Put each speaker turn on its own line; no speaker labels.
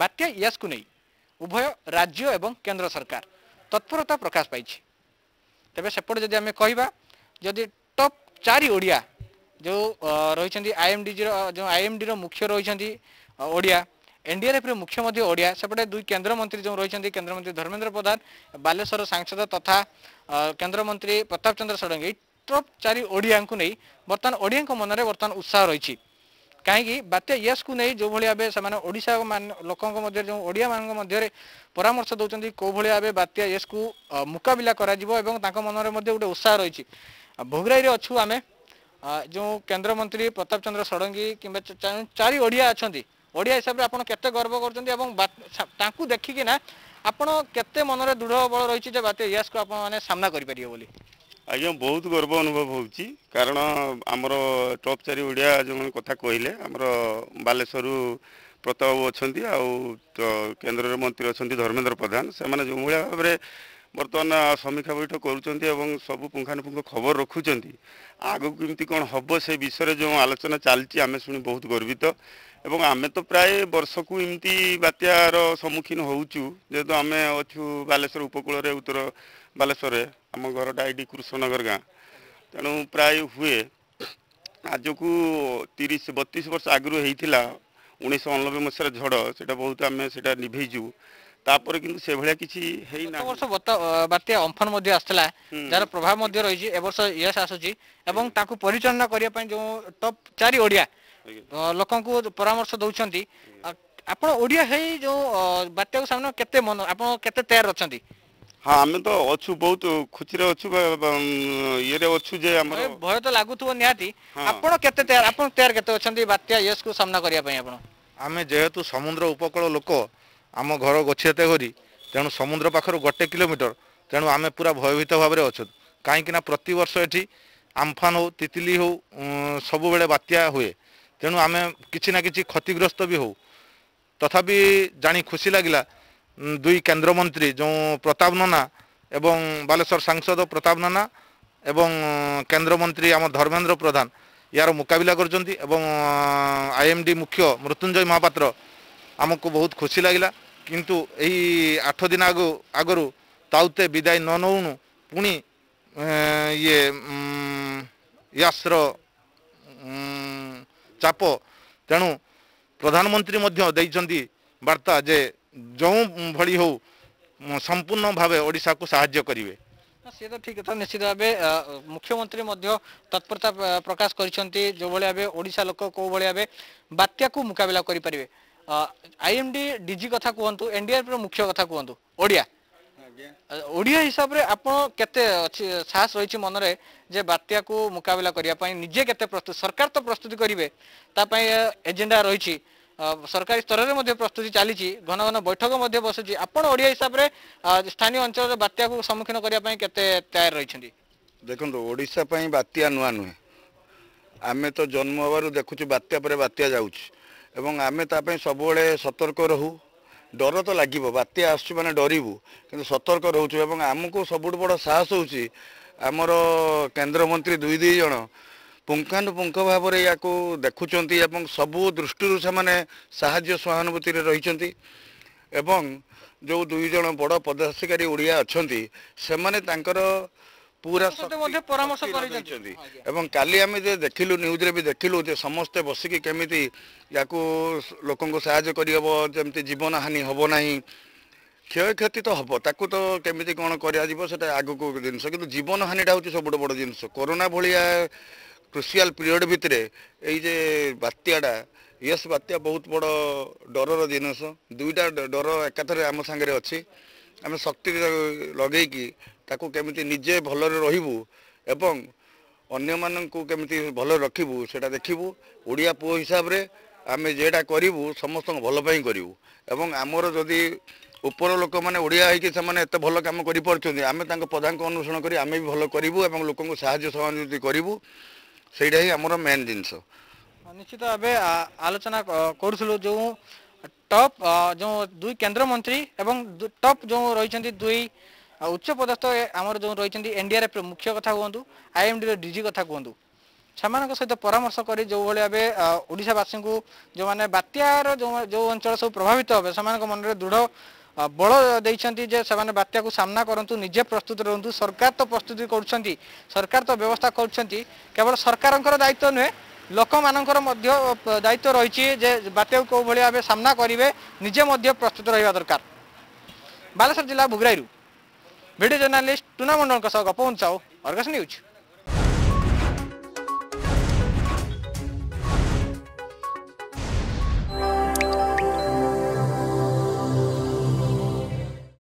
ବାତ୍ୟା ଇୟାସ୍କୁ ନେଇ ଉଭୟ ରାଜ୍ୟ ଏବଂ କେନ୍ଦ୍ର ସରକାର ତତ୍ପରତା ପ୍ରକାଶ ପାଇଛି ତେବେ ସେପଟେ ଯଦି ଆମେ କହିବା ଯଦି ଟପ୍ ଚାରି ଓଡ଼ିଆ ଯେଉଁ ରହିଛନ୍ତି ଆଇଏମ୍ଡିଜିର ଯେଉଁ ଆଇଏମ୍ଡିର ମୁଖ୍ୟ ରହିଛନ୍ତି ଓଡ଼ିଆ ଏନ୍ଡିଆର୍ଏଫ୍ର ମୁଖ୍ୟ ମଧ୍ୟ ଓଡ଼ିଆ ସେପଟେ ଦୁଇ କେନ୍ଦ୍ରମନ୍ତ୍ରୀ ଯେଉଁ ରହିଛନ୍ତି କେନ୍ଦ୍ରମନ୍ତ୍ରୀ ଧର୍ମେନ୍ଦ୍ର ପ୍ରଧାନ ବାଲେଶ୍ୱର ସାଂସଦ ତଥା କେନ୍ଦ୍ରମନ୍ତ୍ରୀ ପ୍ରତାପ ଚନ୍ଦ୍ର ଷଡ଼ଙ୍ଗୀ ଟପ୍ ଚାରି ଓଡ଼ିଆଙ୍କୁ ନେଇ ବର୍ତ୍ତମାନ ଓଡ଼ିଆଙ୍କ ମନରେ ବର୍ତ୍ତମାନ ଉତ୍ସାହ ରହିଛି କାହିଁକି ବାତ୍ୟା ୟାସ୍କୁ ନେଇ ଯେଉଁଭଳି ଭାବେ ସେମାନେ ଓଡ଼ିଶା ଲୋକଙ୍କ ମଧ୍ୟରେ ଯେଉଁ ଓଡ଼ିଆମାନଙ୍କ ମଧ୍ୟରେ ପରାମର୍ଶ ଦେଉଛନ୍ତି କେଉଁଭଳି ଭାବେ ବାତ୍ୟା ୟାସ୍କୁ ମୁକାବିଲା କରାଯିବ ଏବଂ ତାଙ୍କ ମନରେ ମଧ୍ୟ ଗୋଟେ ଉତ୍ସାହ ରହିଛି ଭୋଗରାଇରେ ଅଛୁ ଆମେ ଯେଉଁ କେନ୍ଦ୍ରମନ୍ତ୍ରୀ ପ୍ରତାପ ଚନ୍ଦ୍ର ଷଡ଼ଙ୍ଗୀ କିମ୍ବା ଚାରି ଓଡ଼ିଆ ଅଛନ୍ତି ଓଡ଼ିଆ ହିସାବରେ ଆପଣ କେତେ ଗର୍ବ କରୁଛନ୍ତି ଏବଂ ତାଙ୍କୁ ଦେଖିକିନା ଆପଣ କେତେ ମନରେ ଦୃଢ଼ ବଳ ରହିଛି ଯେ ବାତ୍ୟା ୟାସ୍କୁ ଆପଣମାନେ ସାମ୍ନା କରିପାରିବେ ବୋଲି ଆଜ୍ଞା ବହୁତ ଗର୍ବ ଅନୁଭବ ହେଉଛି କାରଣ
ଆମର ଟପ୍ ଚାରି ଓଡ଼ିଆ ଯେଉଁମାନେ କଥା କହିଲେ ଆମର ବାଲେଶ୍ୱରରୁ ପ୍ରତାପବାବୁ ଅଛନ୍ତି ଆଉ କେନ୍ଦ୍ରର ମନ୍ତ୍ରୀ ଅଛନ୍ତି ଧର୍ମେନ୍ଦ୍ର ପ୍ରଧାନ ସେମାନେ ଯେଉଁଭଳିଆ ଭାବରେ ବର୍ତ୍ତମାନ ସମୀକ୍ଷା ବୈଠକ କରୁଛନ୍ତି ଏବଂ ସବୁ ପୁଙ୍ଖାନୁପୁଙ୍ଖ ଖବର ରଖୁଛନ୍ତି ଆଗକୁ କେମିତି କ'ଣ ହେବ ସେ ବିଷୟରେ ଯେଉଁ ଆଲୋଚନା ଚାଲିଛି ଆମେ ଶୁଣି ବହୁତ ଗର୍ବିତ ଏବଂ ଆମେ ତ ପ୍ରାୟ ବର୍ଷକୁ ଏମିତି ବାତ୍ୟାର ସମ୍ମୁଖୀନ ହେଉଛୁ ଯେହେତୁ ଆମେ ଅଛୁ ବାଲେଶ୍ୱର ଉପକୂଳରେ ଉତ୍ତର ବାଲେଶ୍ୱରରେ ଆମ ଘରଟା ଏଇଠି କୃଷ୍ଣନଗର ଗାଁ ତେଣୁ ପ୍ରାୟ ହୁଏ ଆଜକୁ ତିରିଶ ବତିଶ ବର୍ଷ ଆଗରୁ ହେଇଥିଲା ଉଣେଇଶହ ଅଣାନବେ ମସିହାର ଝଡ଼ ସେଇଟା ବହୁତ ଆମେ ସେଇଟା ନିଭେଇଛୁ ତାପରେ କିନ୍ତୁ ସେଭଳିଆ କିଛି ହେଇନା
ବର୍ଷ ବାତ୍ୟା ଅମ୍ଫନ ମଧ୍ୟ ଆସିଥିଲା ଯାହାର ପ୍ରଭାବ ମଧ୍ୟ ରହିଛି ଏବର୍ଷ ୟସ୍ ଆସୁଛି ଏବଂ ତାଙ୍କୁ ପରିଚାଳନା କରିବା ପାଇଁ ଯେଉଁ ଟପ୍ ଚାରି ଓଡ଼ିଆ ଲୋକଙ୍କୁ ପରାମର୍ଶ ଦେଉଛନ୍ତି ଆପଣ ଓଡ଼ିଆ ହେଇ ଯେଉଁ ବାତ୍ୟାକୁ ସାମ୍ନା କେତେ ମନ ଆପଣ କେତେ ତେୟାର ଅଛନ୍ତି ହଁ ଆମେ ତ ଅଛୁ
ବହୁତ ଖୁସିରେ ଅଛୁ ଇଏରେ ଅଛୁ ଯେ ଆମର
ଭୟ ତ ଲାଗୁଥିବ ନିହାତି ଆପଣ କେତେ ତୟାର ଆପଣ ତୟାର କେତେ ଅଛନ୍ତି ବାତ୍ୟା ୟେସକୁ ସାମ୍ନା କରିବା ପାଇଁ ଆପଣ
ଆମେ ଯେହେତୁ ସମୁଦ୍ର ଉପକୂଳ ଲୋକ ଆମ ଘର ଗୋଛିୟତେ କରି ତେଣୁ ସମୁଦ୍ର ପାଖରୁ ଗୋଟେ କିଲୋମିଟର ତେଣୁ ଆମେ ପୁରା ଭୟଭୀତ ଭାବରେ ଅଛୁ କାହିଁକିନା ପ୍ରତିବର୍ଷ ଏଠି ଆମ୍ଫାନ ହଉ ତିତିଲି ହଉ ସବୁବେଳେ ବାତ୍ୟା ହୁଏ ତେଣୁ ଆମେ କିଛି ନା କିଛି କ୍ଷତିଗ୍ରସ୍ତ ବି ହଉ ତଥାପି ଜାଣି ଖୁସି ଲାଗିଲା দুই কেন্দ্রমন্ত্রী যে প্রতাপ নানা এবং বালেশ্বর সাংসদ প্রতাপ নানা এবং কেন্দ্রমন্ত্রী আমার ধর্মেন্দ্র প্রধান ইয়ার মোকাবিলা করছেন এবং আইএমডি মুখ্য মৃত্যুঞ্জয় মহাপাত্র আমি বহু খুশি লাগিলা কিন্তু এই আঠ দিন আগ আগরু তাউতে বিদায় ন নৌণু পুনি ইয়ে ইয়াসর চাপ তেণু প্রধানমন্ত্রী মধ্য বার্তা যে ଯେଉଁ ଭଳି ହେଉ ସମ୍ପୂର୍ଣ୍ଣ ଭାବେ ଓଡ଼ିଶାକୁ ସାହାଯ୍ୟ କରିବେ
সে তো ঠিক কথা নিশ্চিত ভাবে মুখ্যমন্ত্রী মধ্য তৎপরতা প্রকাশ করেছেন যেভাবে ভাবে ওড়শা লোক কোভাবে ভাবে বাত্যাকু মোকাবিলা করে পারে আইএমডি ডিজি কথা কুহতু এনডিআরএফ মুখ্য কথা কুহতু ওড়িয়া ওড়িয়া হিসাবে আপনার কেতে সাহস রয়েছে মনরে যে বাত্যাকু মোকাবিলা করা নিজে কেতে প্রস্তুত সরকার তো প্রস্তুতি করবে তাপাই এজেন্ডা রয়েছে ସରକାରୀ ସ୍ତରରେ ମଧ୍ୟ ପ୍ରସ୍ତୁତି ଚାଲିଛି ଘନ ଘନ ବୈଠକ ମଧ୍ୟ ବସୁଛି ଆପଣ ଓଡ଼ିଆ ହିସାବରେ ସ୍ଥାନୀୟ ଅଞ୍ଚଳରେ ବାତ୍ୟାକୁ ସମ୍ମୁଖୀନ କରିବା ପାଇଁ କେତେ ତୟାର ରହିଛନ୍ତି
ଦେଖନ୍ତୁ ଓଡ଼ିଶା ପାଇଁ ବାତ୍ୟା ନୂଆ ନୁହେଁ ଆମେ ତ ଜନ୍ମ ହେବାରୁ ଦେଖୁଛୁ ବାତ୍ୟା ପରେ ବାତ୍ୟା ଯାଉଛି ଏବଂ ଆମେ ତା ପାଇଁ ସବୁବେଳେ ସତର୍କ ରହୁ ଡର ତ ଲାଗିବ ବାତ୍ୟା ଆସୁଛି ମାନେ ଡରିବୁ କିନ୍ତୁ ସତର୍କ ରହୁଛୁ ଏବଂ ଆମକୁ ସବୁଠୁ ବଡ଼ ସାହସ ହେଉଛି ଆମର କେନ୍ଦ୍ରମନ୍ତ୍ରୀ ଦୁଇ ଦୁଇ ଜଣ ପୁଙ୍ଖାନୁପୁଙ୍ଖ ଭାବରେ ଏହାକୁ ଦେଖୁଛନ୍ତି ଏବଂ ସବୁ ଦୃଷ୍ଟିରୁ ସେମାନେ ସାହାଯ୍ୟ ସହାନୁଭୂତିରେ ରହିଛନ୍ତି ଏବଂ ଯେଉଁ ଦୁଇ ଜଣ ବଡ଼ ପଦାଧିକାରୀ ଓଡ଼ିଆ ଅଛନ୍ତି ସେମାନେ ତାଙ୍କର ପୁରା ପରାମର୍ଶ କରିଛନ୍ତି ଏବଂ କାଲି ଆମେ ଯେ ଦେଖିଲୁ ନ୍ୟୁଜ୍ରେ ବି ଦେଖିଲୁ ଯେ ସମସ୍ତେ ବସିକି କେମିତି ୟାକୁ ଲୋକଙ୍କୁ ସାହାଯ୍ୟ କରିହେବ ଯେମିତି ଜୀବନ ହାନି ହେବ ନାହିଁ କ୍ଷୟକ୍ଷତି ତ ହେବ ତାକୁ ତ କେମିତି କ'ଣ କରାଯିବ ସେଇଟା ଆଗକୁ ଜିନିଷ କିନ୍ତୁ ଜୀବନହାନିଟା ହେଉଛି ସବୁଠୁ ବଡ଼ ଜିନିଷ କରୋନା ଭଳିଆ ক্রুসিয়াল পিরিয়ড ভিতরে এই যে বাত্যাটা ইয়েস বাত্যা বহুত বড় ডরর জিনিস দুইটা ডর একাথরে আম সাংরে অছি আমি শক্তি লগাইকি তাকে কেমিতি নিজে ভালরে রহবু এবং অন্যমানকু কেমিতি ভালরে রখিবু সেটা দেখিবু ওড়িয়া পুয় হিসাবে আমি যেটা করবু সমস্ত ভালো পাই করবু এবং আমার যদি উপর লোকমানে ওড়িয়া হয়েকি সেমানে এত ভালো কাম করে পারছেন আমি তাঙ্ক পদাঙ্ক অনুসরণ করে আমি ভালো করবু এবং লোককে সাহায্য সহানুভূতি করবু ସେଇଟା ହିଁ ଆମର ମେନ୍ ଜିନିଷ
ନିଶ୍ଚିତ ଭାବେ ଆଲୋଚନା କରୁଥିଲୁ ଯେଉଁ ଟପ୍ ଯେଉଁ ଦୁଇ କେନ୍ଦ୍ରମନ୍ତ୍ରୀ ଏବଂ ଟପ୍ ଯେଉଁ ରହିଛନ୍ତି ଦୁଇ ଉଚ୍ଚ ପଦସ୍ଥ ଆମର ଯେଉଁ ରହିଛନ୍ତି ଏନ୍ଡିଆର୍ଏଫ୍ ମୁଖ୍ୟ କଥା କୁହନ୍ତୁ ଆଇଏମ୍ଡିର ଡିଜି କଥା କୁହନ୍ତୁ ସେମାନଙ୍କ ସହିତ ପରାମର୍ଶ କରି ଯେଉଁଭଳି ଭାବେ ଓଡ଼ିଶାବାସୀଙ୍କୁ ଯେଉଁମାନେ ବାତ୍ୟାର ଯେଉଁ ଯେଉଁ ଅଞ୍ଚଳ ସବୁ ପ୍ରଭାବିତ ହେବେ ସେମାନଙ୍କ ମନରେ ଦୃଢ଼ ବଳ ଦେଇଛନ୍ତି ଯେ ସେମାନେ ବାତ୍ୟାକୁ ସାମ୍ନା କରନ୍ତୁ ନିଜେ ପ୍ରସ୍ତୁତ ରୁହନ୍ତୁ ସରକାର ତ ପ୍ରସ୍ତୁତି କରୁଛନ୍ତି ସରକାର ତ ବ୍ୟବସ୍ଥା କରୁଛନ୍ତି କେବଳ ସରକାରଙ୍କର ଦାୟିତ୍ୱ ନୁହେଁ ଲୋକମାନଙ୍କର ମଧ୍ୟ ଦାୟିତ୍ୱ ରହିଛି ଯେ ବାତ୍ୟାକୁ କେଉଁଭଳି ଭାବେ ସାମ୍ନା କରିବେ ନିଜେ ମଧ୍ୟ ପ୍ରସ୍ତୁତ ରହିବା ଦରକାର ବାଲେଶ୍ୱର ଜିଲ୍ଲା ଭୁଗ୍ରାଇରୁ ଭିଡ଼ିଓ ଜର୍ଣ୍ଣାଲିଷ୍ଟ ଟୁନା ମଣ୍ଡଳଙ୍କ ସହ ଗପବନ୍ଧୁ ସାହୁ ଅର୍ଗସ ନ୍ୟୁଜ୍